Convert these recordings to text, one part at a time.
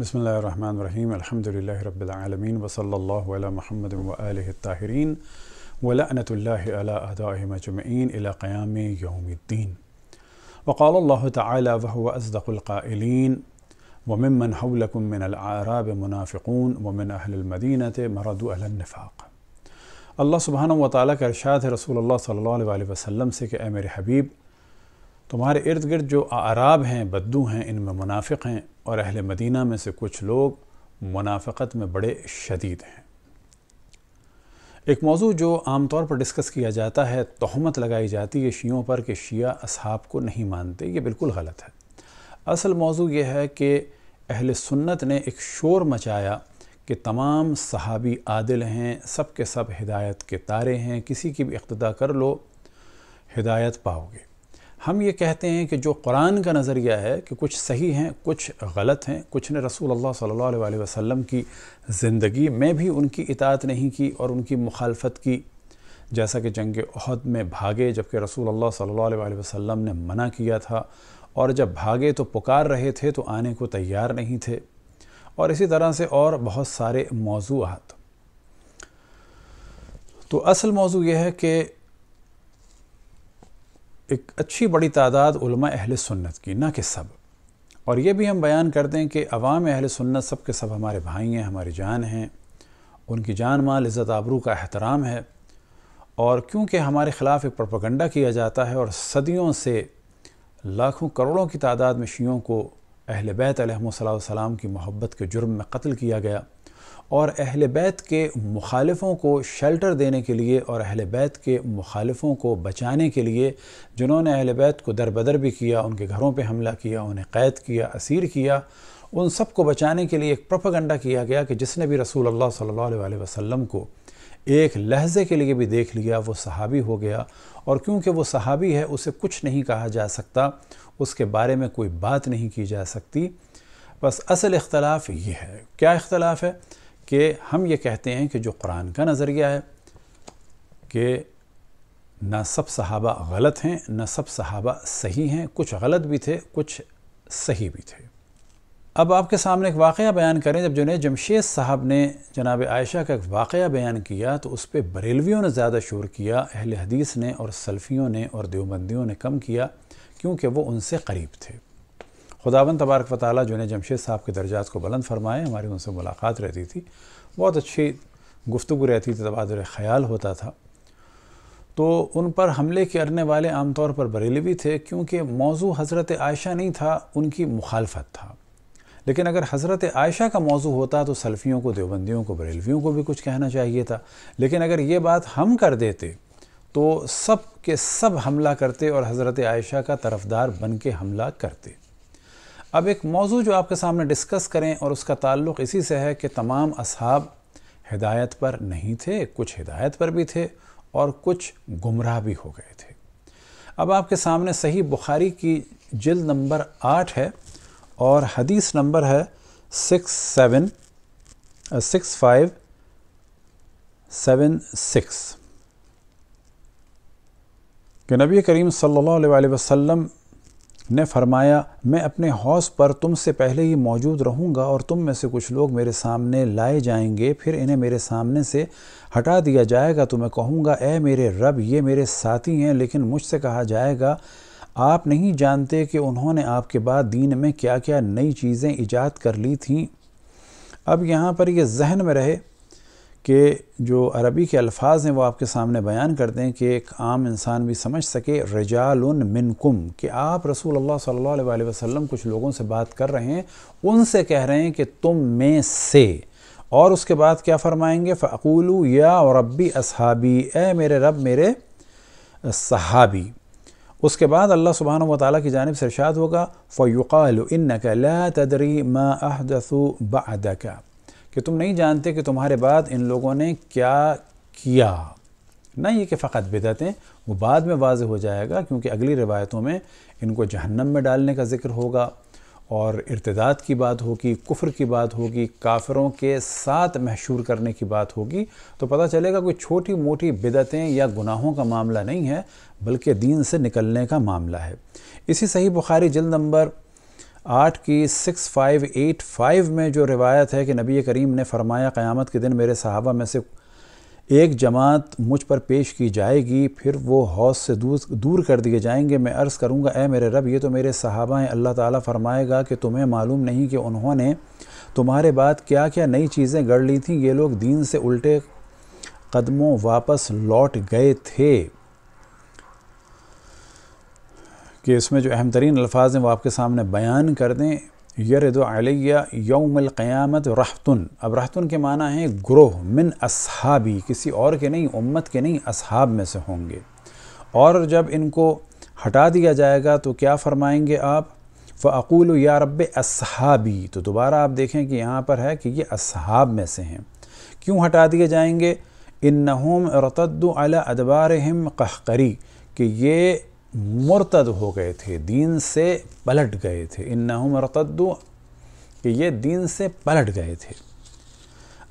بسم الله الرحمن الرحيم الحمد لله رب العالمين وصلى الله على محمد وآله الطاهرين ولعنة الله على أعدائهم أجمعين إلى قيام يوم الدين وقال الله تعالى وهو أصدق القائلين وممن حولكم من الأعراب منافقون ومن أهل المدينة مردوا على النفاق الله سبحانه وتعالى كرشاد رسول الله صلى الله عليه وسلم سے کہ حبيب तुम्हारे इर्द गिर्द जो आराब हैं बद्दू हैं इनमें मुनाफ़ हैं और अहल मदीना में से कुछ लोग मुनाफ़त में बड़े शदीद हैं एक मौजू जो आम तौर पर डिस्कस किया जाता है तहमत लगाई जाती है शीयों पर कि शिया असहाब को नहीं मानते ये बिल्कुल गलत है असल मौजू यह है कि अहल सुन्नत ने एक शोर मचाया कि तमाम सहाबी आदिल हैं सब के सब हिदायत के तारे हैं किसी की भी इकतदा कर लो हिदायत पाओगे हम ये कहते हैं कि जो कुरान का नज़रिया है कि कुछ सही हैं कुछ गलत हैं कुछ ने रसूल अल्लाह सल्लल्लाहु अलैहि वसल्लम की ज़िंदगी में भी उनकी इतात नहीं की और उनकी मुखालफत की जैसा कि जंग अहद में भागे जबकि रसूल अल्लाह सल्लल्लाहु अलैहि वसल्लम ने मना किया था और जब भागे तो पुकार रहे थे तो आने को तैयार नहीं थे और इसी तरह से और बहुत सारे मौजूद तो असल मौजू यह है कि एक अच्छी बड़ी तादाद अहल सुन्नत की ना कि सब और ये भी हम बयान करते हैं कि अवाम अहल सुन्नत सब के सब हमारे भाई हैं हमारी जान हैं उनकी जान माल इज़्ज़त आबरू का एहतराम है और क्योंकि हमारे ख़िलाफ़ एक प्रोपगंडा किया जाता है और सदियों से लाखों करोड़ों की तादाद में शीयों को अहल बैत सलाम की मोहब्बत के जुर्म में कत्ल किया गया और अहल बैत के मुखालफों को शेल्टर देने के लिए और अहल बैत के मुखालफों को बचाने के लिए जिन्होंने अहल बैत को दरबदर भी किया उनके घरों पर हमला किया उन्हें क़ैद किया असीर किया उन सब को बचाने के लिए एक प्रोपागंडा किया गया कि जिसने भी रसूल अल्लाह सल्लल्लाहु अलैहि वसल्लम को एक लहजे के लिए भी देख लिया वो सहाबी हो गया और क्योंकि वो सहाबी है उसे कुछ नहीं कहा जा सकता उसके बारे में कोई बात नहीं की जा सकती बस असल इख्तलाफ ये है क्या इख्तलाफ है कि हम ये कहते हैं कि जो कुरान का नज़रिया है कि ना सब सहाबा गलत हैं ना सब सहाबा सही हैं कुछ गलत भी थे कुछ सही भी थे अब आपके सामने एक वाक़ बयान करें जब जुनेद जमशेद साहब ने जनाब आयशा का एक वाक़ बयान किया तो उस पर बरेलवियों ने ज़्यादा शोर किया अहल हदीस ने और सल्फ़ियों ने और देवबंदियों ने कम किया क्योंकि वो उनसे करीब थे खुदावन तबारक वाली जुने जो जमशेद साहब के दर्जात को बुलंद फ़रमाए हमारी उनसे मुलाकात रहती थी बहुत अच्छी गुफ्तु रहती थी तबादुर ख्याल होता था तो उन पर हमले करने वाले आमतौर पर बरेलवी थे क्योंकि मौजू हज़रत आयशा नहीं था उनकी मुखालफत था लेकिन अगर हज़रत आयशा का मौजू होता तो सल्फ़ियों को देवबंदियों को बरेलवियों को भी कुछ कहना चाहिए था लेकिन अगर ये बात हम कर देते तो सब के सब हमला करते और हज़रत आयशा का तरफदार बन के हमला करते अब एक मौजू जो आपके सामने डिस्कस करें और उसका ताल्लुक़ इसी से है कि तमाम असहाब हिदायत पर नहीं थे कुछ हिदायत पर भी थे और कुछ गुमराह भी हो गए थे अब आपके सामने सही बुखारी की जिल्द नंबर आठ है और हदीस नंबर है six seven six five seven six कि नबी करीम सल्लल्लाहु अलैहि वसल्लम ने फरमाया मैं अपने हौस पर तुमसे पहले ही मौजूद रहूँगा और तुम में से कुछ लोग मेरे सामने लाए जाएंगे फिर इन्हें मेरे सामने से हटा दिया जाएगा तो मैं कहूँगा ए मेरे रब ये मेरे साथी हैं लेकिन मुझसे कहा जाएगा आप नहीं जानते कि उन्होंने आपके बाद दीन में क्या क्या नई चीज़ें ईजाद कर ली थीं अब यहाँ पर यह जहन में रहे कि जो अरबी के अल्फाज हैं वो आपके सामने बयान कर दें कि एक आम इंसान भी समझ सके रजाल मिनकुम कि आप रसूल अल्लाह सल्लल्लाहु अलैहि वसल्लम कुछ लोगों से बात कर रहे हैं उनसे कह रहे हैं कि तुम में से और उसके बाद क्या फ़रमाएंगे फ़ाकूलू या और रबी असहाबी ए मेरे रब मेरे सहाबी उसके बाद अल्लाह सुबहान वाली की जानब से इर्शाद होगा फ़युक़ाल तदरी मा अहदसु बदका कि तुम नहीं जानते कि तुम्हारे बाद इन लोगों ने क्या किया ना ये कि फ़कत बिदतें वो बाद में वाज हो जाएगा क्योंकि अगली रिवायतों में इनको जहन्नम में डालने का जिक्र होगा और इर्तदाद की बात होगी कुफ्र की बात होगी काफिरों के साथ महशूर करने की बात होगी तो पता चलेगा कोई छोटी मोटी बिदतें या गुनाहों का मामला नहीं है बल्कि दीन से निकलने का मामला है इसी सही बुखारी जल्द नंबर आठ की सिक्स फाइव एट फाइव में जो रिवायत है कि नबी करीम ने फरमाया क़यामत के दिन मेरे सहाबा में से एक जमात मुझ पर पेश की जाएगी फिर वो हौस से दूर दूर कर दिए जाएंगे मैं अर्ज़ करूँगा ए मेरे रब ये तो मेरे सहाबा हैं अल्लाह ताला फरमाएगा कि तुम्हें मालूम नहीं कि उन्होंने तुम्हारे बाद क्या क्या नई चीज़ें गढ़ ली थीं ये लोग दीन से उल्टे कदमों वापस लौट गए थे कि इसमें जो अहम तरीन अल्फाज हैं वो आपके सामने बयान कर दें यरदिया यौमलक़्यामत रहतन अब रहतन के माना है ग्रोह मिन असहाबी किसी और के नहीं उम्मत के नहीं असहाब में से होंगे और जब इनको हटा दिया जाएगा तो क्या फरमाएंगे आप फ़ूल या रब असहाबी तो दोबारा आप देखें कि यहाँ पर है कि ये असहाब में से हैं क्यों हटा दिए जाएंगे इन नहम रतद्दु अला अदबार हम कहकरी कि ये मुरतद हो गए थे दीन से पलट गए थे इन नहु कि ये दीन से पलट गए थे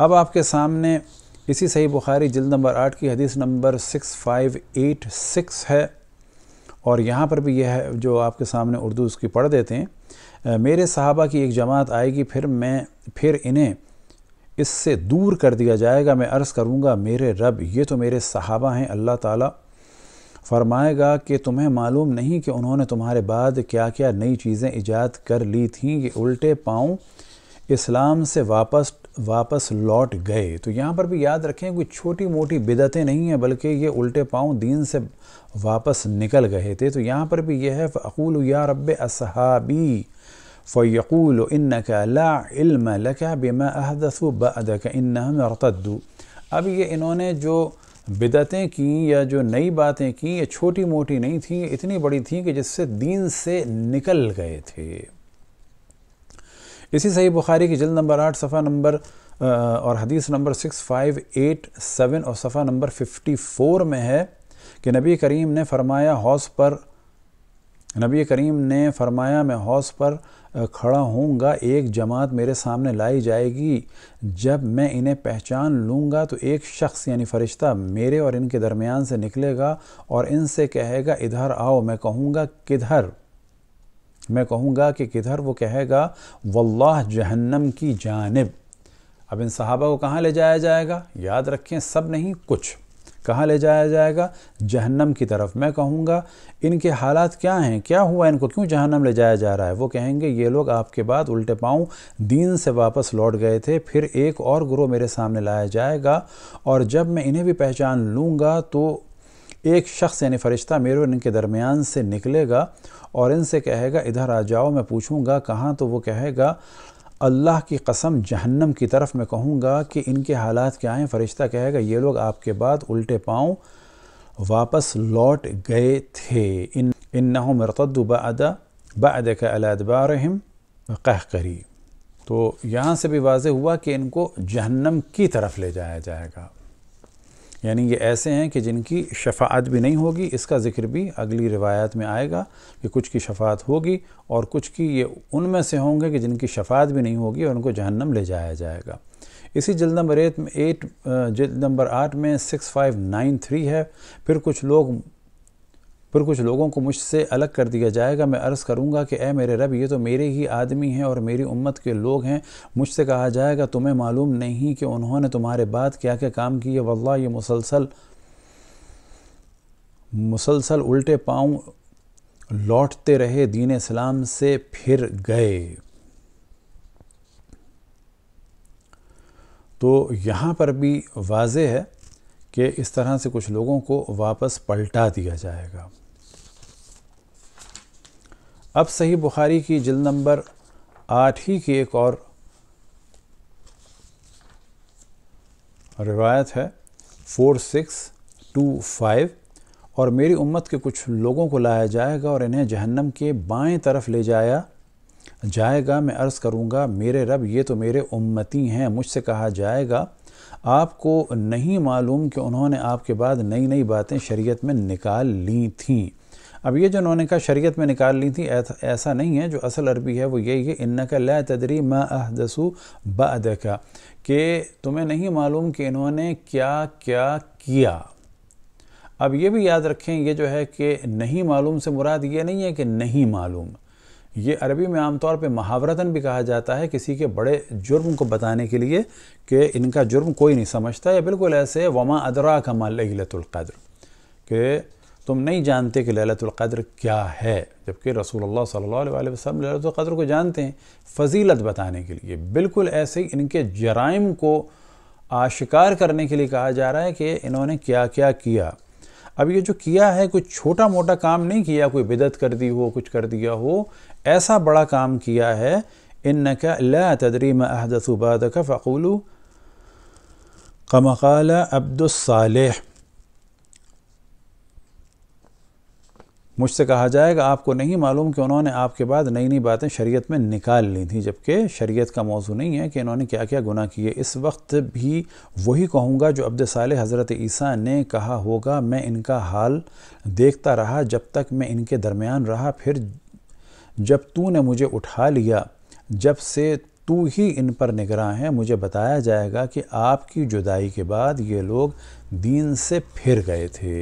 अब आपके सामने इसी सही बुखारी जल्द नंबर आठ की हदीस number six five eight six है और यहाँ पर भी यह है जो आपके सामने उर्दू उसकी पढ़ देते हैं मेरे साहबा की एक जमात आएगी फिर मैं फिर इन्हें इससे दूर कर दिया जाएगा मैं अर्ज़ करूँगा मेरे रब ये तो मेरे साहबा हैं अल्लाह ताला फरमाएगा कि तुम्हें मालूम नहीं कि उन्होंने तुम्हारे बाद क्या क्या नई चीज़ें ईजाद कर ली थीं ये उल्टे पाँव इस्लाम से वापस वापस लौट गए तो यहाँ पर भी याद रखें कोई छोटी मोटी बिदतें नहीं हैं बल्कि ये उल्टे पाँव दीन से वापस निकल गए थे तो यहाँ पर भी यह है फ़ूल या रब असहाबी फ़ैकूल इन लाम लका अहदसु बदक इन मरतद्दू अब ये इन्होंने जो बिदतें की या जो नई बातें की ये छोटी मोटी नहीं थी इतनी बड़ी थी कि जिससे दीन से निकल गए थे इसी सही बुखारी की जल्द नंबर आठ सफ़ा नंबर और हदीस number six five eight seven और सफ़ा नंबर फिफ्टी फोर में है कि नबी करीम ने फरमाया हौस पर नबी करीम ने फरमाया मैं हौस पर खड़ा होऊंगा एक जमात मेरे सामने लाई जाएगी जब मैं इन्हें पहचान लूँगा तो एक शख्स यानी फ़रिश्ता मेरे और इनके दरमियान से निकलेगा और इनसे कहेगा इधर आओ मैं कहूँगा किधर मैं कहूँगा कि किधर वो कहेगा वल्लाह जहन्नम की जानब अब इन सहाबा को कहाँ ले जाया जाएगा याद रखें सब नहीं कुछ कहाँ ले जाया जाएगा जहन्नम की तरफ मैं कहूँगा इनके हालात क्या हैं क्या हुआ इनको क्यों जहन्नम ले जाया जा रहा है वो कहेंगे ये लोग आपके बाद उल्टे पाँव दीन से वापस लौट गए थे फिर एक और ग्रोह मेरे सामने लाया जाएगा और जब मैं इन्हें भी पहचान लूँगा तो एक शख्स यानी फ़रिश्ता मेरे और इनके दरमियान से निकलेगा और इनसे कहेगा इधर आ जाओ मैं पूछूंगा कहाँ तो वो कहेगा अल्लाह की कसम जहन्नम की तरफ मैं कहूँगा कि इनके हालात क्या हैं फ़रिश्ता कहेगा ये लोग आपके बाद उल्टे पाँव वापस लौट गए थे इन इन नह मरतदबादा बाद का कह करी तो यहाँ से भी वाज हुआ कि इनको जहन्नम की तरफ ले जाया जाएगा यानी ये ऐसे हैं कि जिनकी शफात भी नहीं होगी इसका ज़िक्र भी अगली रिवायत में आएगा कि कुछ की शफात होगी और कुछ की ये उनमें से होंगे कि जिनकी शफात भी नहीं होगी और उनको जहन्नम ले जाया जाएगा इसी जल्द नंबर एट में एट जल्द नंबर आठ में सिक्स फाइव नाइन थ्री है फिर कुछ लोग फिर कुछ लोगों को मुझसे अलग कर दिया जाएगा मैं अर्ज़ करूँगा कि ए मेरे रब ये तो मेरे ही आदमी हैं और मेरी उम्मत के लोग हैं मुझसे कहा जाएगा तुम्हें मालूम नहीं कि उन्होंने तुम्हारे बाद क्या क्या काम किए वल्ला ये मुसलसल मुसलसल उल्टे पाँव लौटते रहे दीन इस्लाम से फिर गए तो यहाँ पर भी वाज है कि इस तरह से कुछ लोगों को वापस पलटा दिया जाएगा अब सही बुखारी की जिल्द नंबर आठ ही की एक और रिवायत है फोर सिक्स टू फाइव और मेरी उम्मत के कुछ लोगों को लाया जाएगा और इन्हें जहन्नम के बाएं तरफ ले जाया जाएगा मैं अर्ज़ करूँगा मेरे रब ये तो मेरे उम्मती हैं मुझसे कहा जाएगा आपको नहीं मालूम कि उन्होंने आपके बाद नई नई बातें शरीयत में निकाल ली थीं अब ये जो उन्होंने कहा शरीयत में निकाल ली थी ऐसा नहीं है जो असल अरबी है वो यही है इन्ना का ला तदरी मा अहदसु बाद का कि तुम्हें नहीं मालूम कि इन्होंने क्या क्या किया अब ये भी याद रखें ये जो है कि नहीं मालूम से मुराद ये नहीं है कि नहीं मालूम ये अरबी में आमतौर पे महावरतन भी कहा जाता है किसी के बड़े जुर्म को बताने के लिए कि इनका जुर्म कोई नहीं समझता या बिल्कुल ऐसे वमा अदरा का मालतुल्क़द्र के तुम नहीं जानते कि ललतुल्क़द्र क्या है जबकि रसूलुल्लाह सल्लल्लाहु अलैहि वसल्लम ललतुल्क़द्र को जानते हैं फजीलत बताने के लिए बिल्कुल ऐसे ही इनके जराइम को आशिकार करने के लिए कहा जा रहा है कि इन्होंने क्या क्या किया अब ये जो किया है कोई छोटा मोटा काम नहीं किया कोई बिदत कर दी हो कुछ कर दिया हो ऐसा बड़ा काम किया है इन न ला तदरीम अहदसुबाद का फ़कूलू कमकाल अब्दुलसालह मुझसे कहा जाएगा आपको नहीं मालूम कि उन्होंने आपके बाद नई नई बातें शरीयत में निकाल ली थी जबकि शरीयत का मौजू नहीं है कि इन्होंने क्या क्या गुनाह किए इस वक्त भी वही कहूँगा जो अब्द साल हज़रत ईसा ने कहा होगा मैं इनका हाल देखता रहा जब तक मैं इनके दरमियान रहा फिर जब तू ने मुझे उठा लिया जब से तू ही इन पर निगरा है मुझे बताया जाएगा कि आपकी जुदाई के बाद ये लोग दीन से फिर गए थे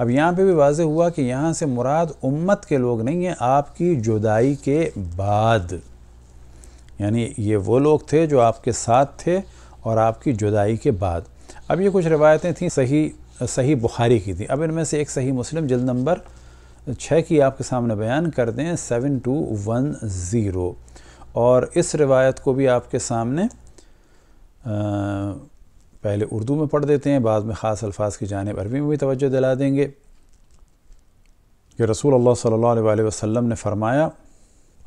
अब यहाँ पे भी वाज हुआ कि यहाँ से मुराद उम्मत के लोग नहीं हैं आपकी जुदाई के बाद यानी ये वो लोग थे जो आपके साथ थे और आपकी जुदाई के बाद अब ये कुछ रिवायतें थी सही सही बुखारी की थी अब इनमें से एक सही मुस्लिम जल्द नंबर छः की आपके सामने बयान कर दें सेवन टू वन ज़ीरो और इस रिवायत को भी आपके सामने आ, पहले उर्दू में पढ़ देते हैं बाद में ख़ास अल्फाज की जानब अरबी में भी तोज्जो दिला देंगे कि रसूल अल्लाह सल्लल्लाहु अलैहि वसल्लम ने फ़रमाया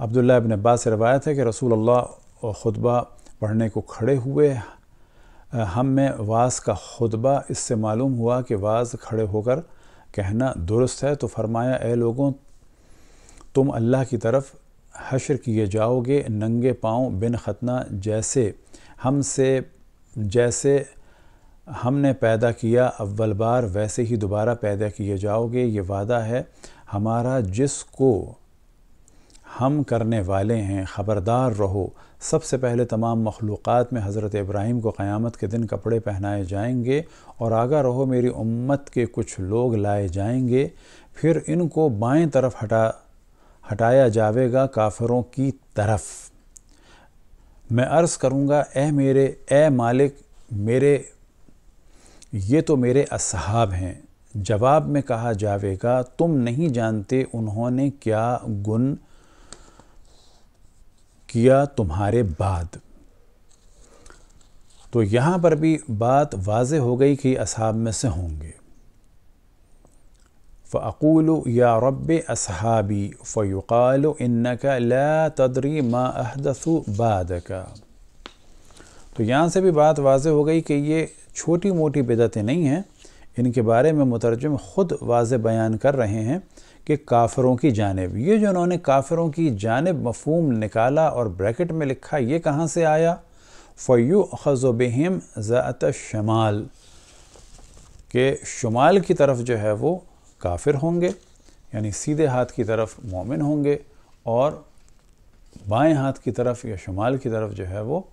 अब्दुल्ला इबन अब्बास से रवायत है कि रसूल अल्लाह खुतबा पढ़ने को खड़े हुए हम में वाज का खुतबा इससे मालूम हुआ कि वाज खड़े होकर कहना दुरुस्त है तो फरमाया ए लोगों तुम अल्लाह की तरफ हशर किए जाओगे नंगे पाँव बिन ख़तना जैसे हम से जैसे हमने पैदा किया अव्वल बार वैसे ही दोबारा पैदा किए जाओगे ये वादा है हमारा जिसको हम करने वाले हैं ख़बरदार रहो सबसे पहले तमाम मखलूक़ात में हज़रत इब्राहिम को क़यामत के दिन कपड़े पहनाए जाएंगे और आगा रहो मेरी उम्मत के कुछ लोग लाए जाएंगे फिर इनको बाएं तरफ हटा हटाया जाएगा काफरों की तरफ मैं अर्ज़ करूँगा ए मेरे ए मालिक मेरे ये तो मेरे असहाब हैं जवाब में कहा जावेगा तुम नहीं जानते उन्होंने क्या गुन किया तुम्हारे बाद तो यहाँ पर भी बात वाज हो गई कि असहाब में से होंगे फ़ूल या रब असहाबी फ़ुकाल इन्नका ला तदरी मा अहदसु बाद का तो यहाँ से भी बात वाज हो गई कि ये छोटी मोटी बिदतें नहीं हैं इनके बारे में मुतरजम ख़ुद वाज बयान कर रहे हैं कि काफरों की जानब ये जो उन्होंने काफरों की जानब मफहम निकाला और ब्रैकेट में लिखा ये कहाँ से आया फ़यू खज़ोबहम ज़ात शमाल के शुमाल की तरफ जो है वो काफिर होंगे यानी सीधे हाथ की तरफ मोमिन होंगे और बाएं हाथ की तरफ या शुमाल की तरफ जो है वो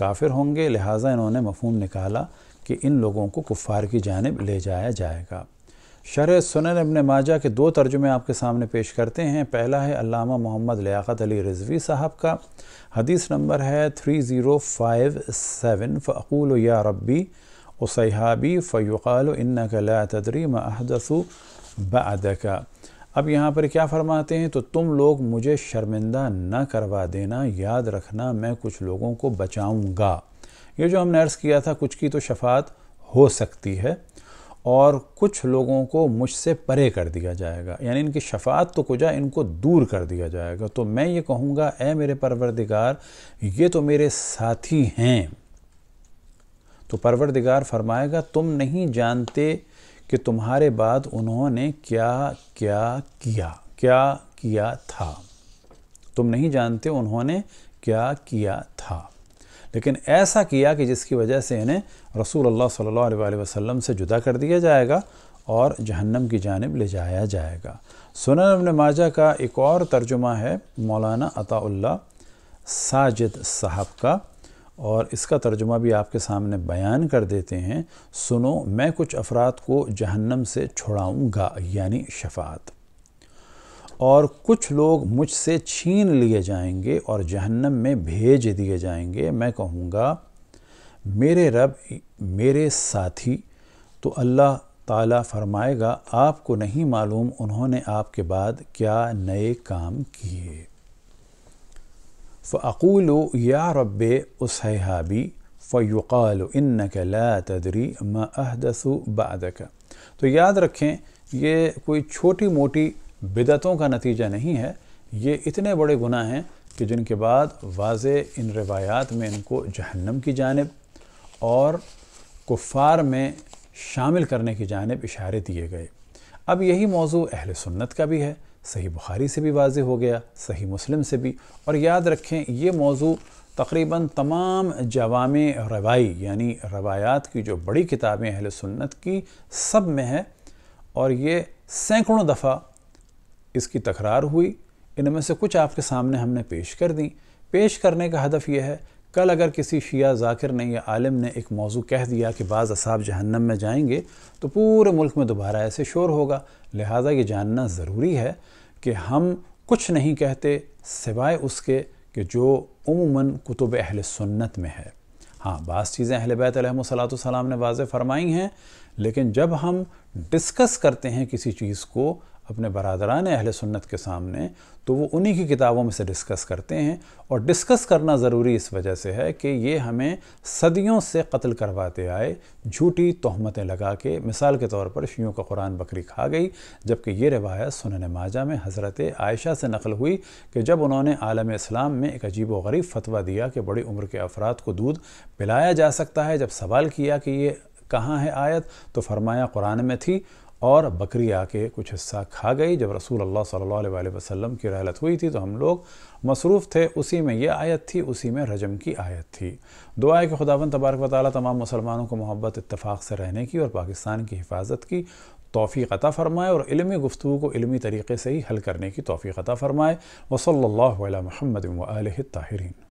काफिर होंगे लिहाजा इन्होंने मफहम निकाला कि इन लोगों को कुफ़ार की जानब ले जाया जाएगा शर सुनन अबन माजा के दो तर्जुमे आपके सामने पेश करते हैं पहला है अलामा मोहम्मद लियात अली रिजवी साहब का हदीस नंबर है थ्री ज़ीरो फाइव सेवन फ़ूल या रब्बी उसहाबी फ़युक़ाल इन का तदरी महदसु बदका अब यहाँ पर क्या फरमाते हैं तो तुम लोग मुझे शर्मिंदा न करवा देना याद रखना मैं कुछ लोगों को बचाऊंगा ये जो हमने अर्ज़ किया था कुछ की तो शफात हो सकती है और कुछ लोगों को मुझसे परे कर दिया जाएगा यानी इनकी शफात तो कुजा इनको दूर कर दिया जाएगा तो मैं ये कहूँगा ए मेरे परवरदिगार ये तो मेरे साथी हैं तो परवरदिगार फरमाएगा तुम नहीं जानते कि तुम्हारे बाद उन्होंने क्या क्या किया क्या किया था तुम नहीं जानते उन्होंने क्या किया था लेकिन ऐसा किया कि जिसकी वजह से इन्हें रसूल अल्लाह सल्लल्लाहु अलैहि वसल्लम से जुदा कर दिया जाएगा और जहन्नम की जानब ले जाया जाएगा सुनन अबन माजा का एक और तर्जुमा है मौलाना अताउल्ला साजिद साहब का और इसका तर्जुमा भी आपके सामने बयान कर देते हैं सुनो मैं कुछ अफराद को जहन्नम से छुड़ाऊँगा यानी शफात और कुछ लोग मुझसे छीन लिए जाएंगे और जहन्नम में भेज दिए जाएंगे मैं कहूँगा मेरे रब मेरे साथी तो अल्लाह ताला फरमाएगा आपको नहीं मालूम उन्होंने आपके बाद क्या नए काम किए फ़ाकूल या रब उसहाबी फ़युकाल इन ला तदरी महदसु बादक तो याद रखें ये कोई छोटी मोटी बिदतों का नतीजा नहीं है ये इतने बड़े गुनाह हैं कि जिनके बाद वाज इन रवायात में इनको जहन्नम की जानब और कुफ़ार में शामिल करने की जानब इशारे दिए गए अब यही मौजू अहल सुन्नत का भी है सही बुखारी से भी वाज हो गया सही मुस्लिम से भी और याद रखें ये मौजू तकरीबन तमाम जवाम रवाई यानी रवायात की जो बड़ी किताबें अहल सुन्नत की सब में है और ये सैकड़ों दफ़ा इसकी तकरार हुई इनमें से कुछ आपके सामने हमने पेश कर दी पेश करने का हदफ यह है कल अगर किसी शिया जाकिर ने या आलिम ने एक मौजू कह दिया कि बाज़ असाब जहन्नम में जाएंगे तो पूरे मुल्क में दोबारा ऐसे शोर होगा लिहाजा ये जानना ज़रूरी है कि हम कुछ नहीं कहते सिवाय उसके कि जो उमूमन कुतुब अहल सुन्नत में है हाँ बाज़ चीज़ें अहल बैत ने वाज फरमाई हैं लेकिन जब हम डिस्कस करते हैं किसी चीज़ को अपने बरदरान अहल सुन्नत के सामने तो वो उन्हीं की किताबों में से डिस्कस करते हैं और डिस्कस करना ज़रूरी इस वजह से है कि ये हमें सदियों से कत्ल करवाते आए झूठी तहमतें लगा के मिसाल के तौर पर शियों का कुरान बकरी खा गई जबकि ये रवायत सुनन माजा में हज़रत आयशा से नकल हुई कि जब उन्होंने आलम इस्लाम में एक अजीब व गरीब फतवा दिया कि बड़ी उम्र के अफराद को दूध पिलाया जा सकता है जब सवाल किया कि ये कहाँ है आयत तो फरमाया कुरान में थी और बकरी आके कुछ हिस्सा खा गई जब रसूल अल्लाह सल्लल्लाहु अलैहि वसल्लम की रहलत हुई थी तो हम लोग मसरूफ़ थे उसी में ये आयत थी उसी में रजम की आयत थी दुआ है कि खुदावन तबारक वाली तमाम मुसलमानों को मोहब्बत इतफ़ाक़ से रहने की और पाकिस्तान की हिफाजत की तोफ़ी अता फ़रमाए और इलमी गुफ्तु को इलमी तरीके से ही हल करने की तोफ़ी अता फ़रमाए वसल्ला महमद ताहरीन